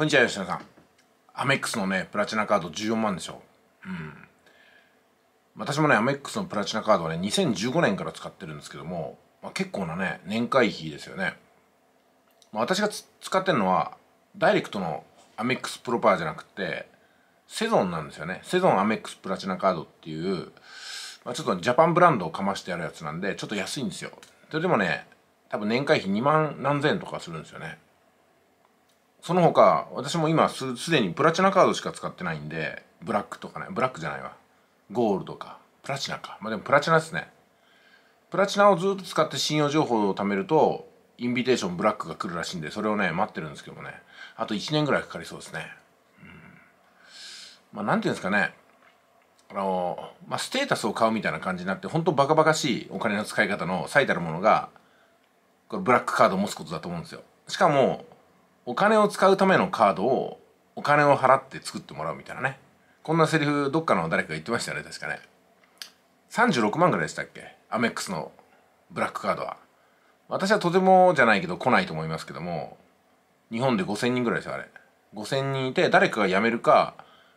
こんにちは、吉野さん。アメックスのね、プラチナカード14万でしょ。うん。私もね、アメックスのプラチナカードはね、2015年から使ってるんですけども、まあ、結構なね、年会費ですよね。まあ、私が使ってるのは、ダイレクトのアメックスプロパーじゃなくて、セゾンなんですよね。セゾンアメックスプラチナカードっていう、まあ、ちょっとジャパンブランドをかましてやるやつなんで、ちょっと安いんですよ。それでもね、多分年会費2万何千円とかするんですよね。その他私も今すすでにプラチナカードしか使ってないんでブラックとかねブラックじゃないわゴールドかプラチナかまあでもプラチナですねプラチナをずっと使って信用情報を貯めるとインビテーションブラックが来るらしいんでそれをね待ってるんですけどもねあと1年ぐらいかかりそうですね、うん、まあんていうんですかねあのまあ、ステータスを買うみたいな感じになって本当バカバカしいお金の使い方の最たるものがこれブラックカードを持つことだと思うんですよしかもお金を使うためのカードをお金を払って作ってもらうみたいなねこんなセリフどっかの誰か言ってましたよね確かね36万ぐらいでしたっけアメックスのブラックカードは私はとてもじゃないけど来ないと思いますけども日本で5000人ぐらいですよあれ5000人いて誰かが辞めるか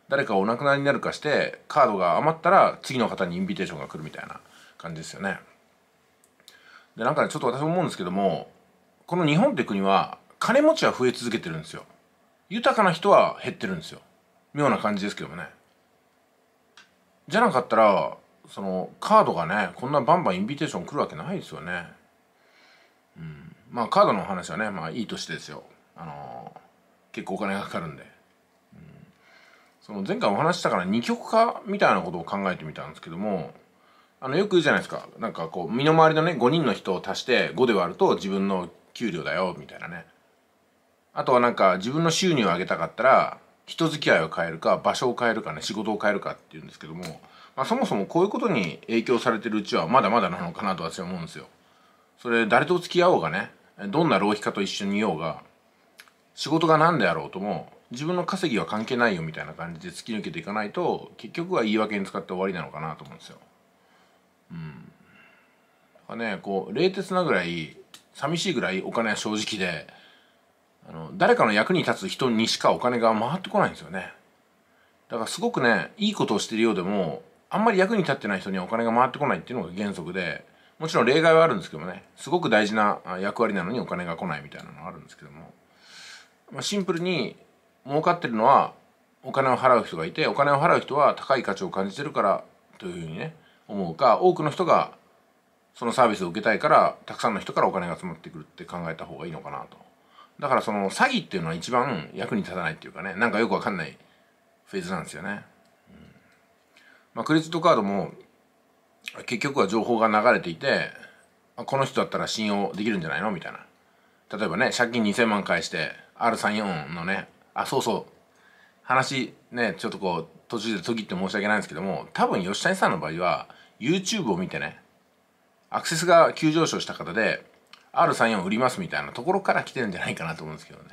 誰かお亡くなりになるかしてカードが余ったら次の方にインビテーションが来るみたいな感じですよねでなんかねちょっと私思うんですけどもこの日本って国は金持ちは増え続けてるんですよ豊かな人は減ってるんですよ妙な感じですけどもねじゃなかったらそのカードがねこんなバンバンインビテーション来るわけないですよねうんまあカードの話はねまあいいとしてですよあのー、結構お金がかかるんで、うん、その前回お話したから二極化みたいなことを考えてみたんですけどもあのよく言うじゃないですかなんかこう身の回りのね5人の人を足して5で割ると自分の給料だよみたいなねあとはなんか自分の収入を上げたかったら人付き合いを変えるか場所を変えるかね仕事を変えるかっていうんですけども、まあ、そもそもこういうことに影響されてるうちはまだまだなのかなと私は思うんですよ。それ誰と付き合おうがねどんな浪費家と一緒にいようが仕事が何であろうとも自分の稼ぎは関係ないよみたいな感じで突き抜けていかないと結局は言い訳に使って終わりなのかなと思うんですよ。うん。だからねこう冷徹なぐらい寂しいぐらいお金は正直で。あの誰かの役に立つ人にしかお金が回ってこないんですよねだからすごくねいいことをしてるようでもあんまり役に立ってない人にはお金が回ってこないっていうのが原則でもちろん例外はあるんですけどもねすごく大事な役割なのにお金が来ないみたいなのがあるんですけども、まあ、シンプルに儲かってるのはお金を払う人がいてお金を払う人は高い価値を感じてるからというふうにね思うか多くの人がそのサービスを受けたいからたくさんの人からお金が集まってくるって考えた方がいいのかなとだからその詐欺っていうのは一番役に立たないっていうかねなんかよくわかんないフェーズなんですよね、まあ、クレジットカードも結局は情報が流れていてこの人だったら信用できるんじゃないのみたいな例えばね借金2000万返して R34 のねあそうそう話ねちょっとこう途中で途切って申し訳ないんですけども多分吉谷さんの場合は YouTube を見てねアクセスが急上昇した方で R34 売りますみたいなところから来てるんじゃないかなと思うんですけどね、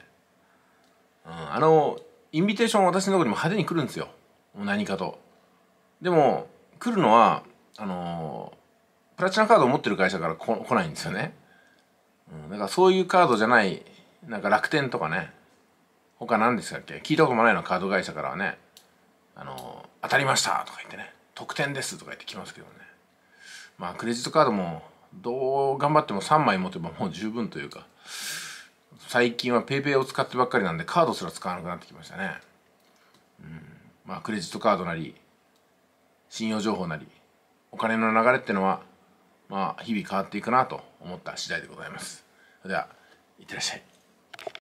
うん、あのインビテーション私のとこにも派手に来るんですよ何かとでも来るのはあのプラチナカードを持ってる会社から来ないんですよね、うん、だからそういうカードじゃないなんか楽天とかね他何でしたっけ聞いたこともないのカード会社からはねあの当たりましたとか言ってね特典ですとか言ってきますけどねまあクレジットカードもどう頑張っても3枚持てばもう十分というか最近は PayPay を使ってばっかりなんでカードすら使わなくなってきましたね、うん、まあクレジットカードなり信用情報なりお金の流れってのはまあ日々変わっていくなと思った次第でございますそれではいってらっしゃい